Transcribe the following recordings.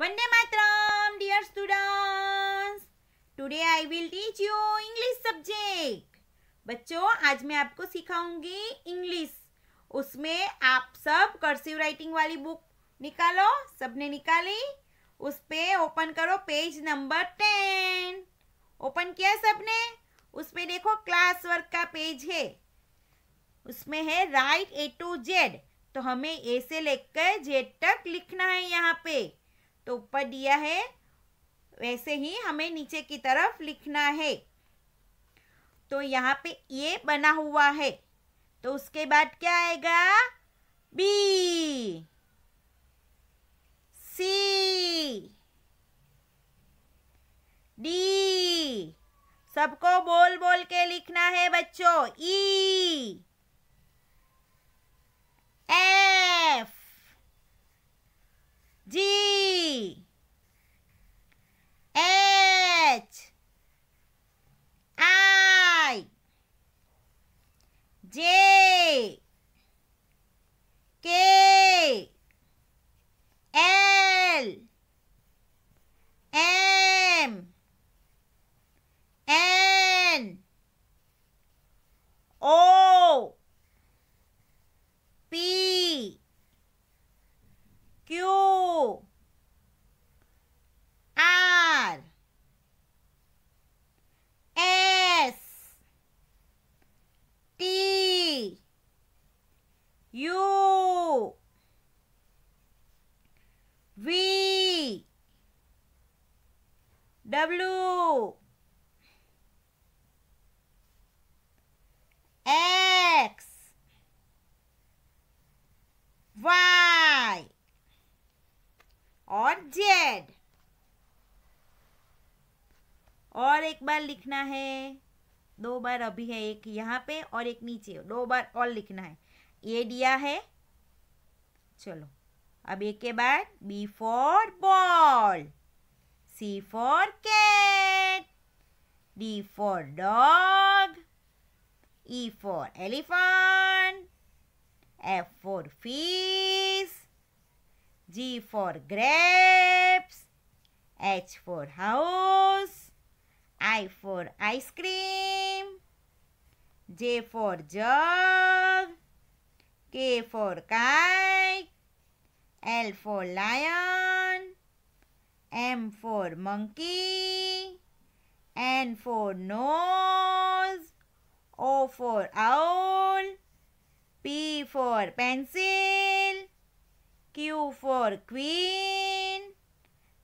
Vande Matram, dear students. Today I will teach you English subject. बच्चों आज मैं आपको सिखाऊंगी इंग्लिश उसमें आप सब कर्सिव राइटिंग वाली बुक निकालो सबने निकाली उस पे ओपन करो पेज नंबर टेन ओपन किया सबने उस पे देखो क्लास वर्क का पेज है उसमें है राइट ए टू जेड तो हमें ए से लेकर जेड तक लिखना है यहाँ पे तो ऊपर दिया है वैसे ही हमें नीचे की तरफ लिखना है तो यहाँ पे ये बना हुआ है तो उसके बाद क्या आएगा बी सी डी सबको बोल बोल के लिखना है बच्चों ई e। W X Y और Z और एक बार लिखना है दो बार अभी है एक यहाँ पे और एक नीचे दो बार और लिखना है ये दिया है चलो अब एक के बाद B for ball C for cat. D for dog. E for elephant. F for fish. G for grapes. H for house. I for ice cream. J for jug. K for kite. L for lion. M for monkey. N for nose. O for owl. P for pencil. Q for queen.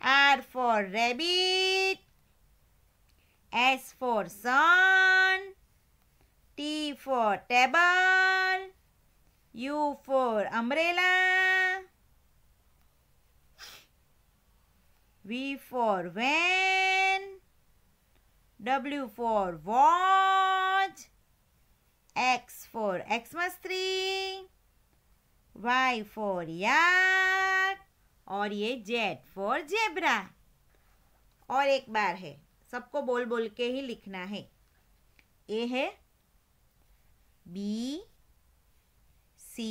R for rabbit. S for sun. T for table. U for umbrella. V for van. W for watch, X for Xmas tree. Y for yak और ये Z for zebra. और एक बार है सबको बोल बोल के ही लिखना है ए है B C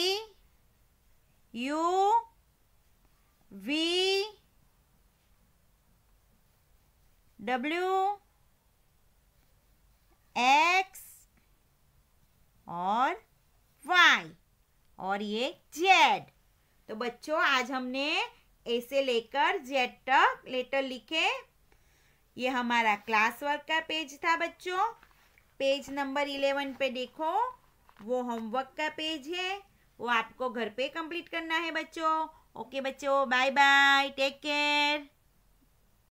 U v w x और y और ये z तो बच्चों आज हमने ऐसे लेकर जेड तक लेटर लिखे ये हमारा क्लास वर्क का पेज था बच्चों पेज नंबर इलेवन पे देखो वो होमवर्क का पेज है वो आपको घर पे कंप्लीट करना है बच्चों ओके बच्चों बाय बाय टेक केयर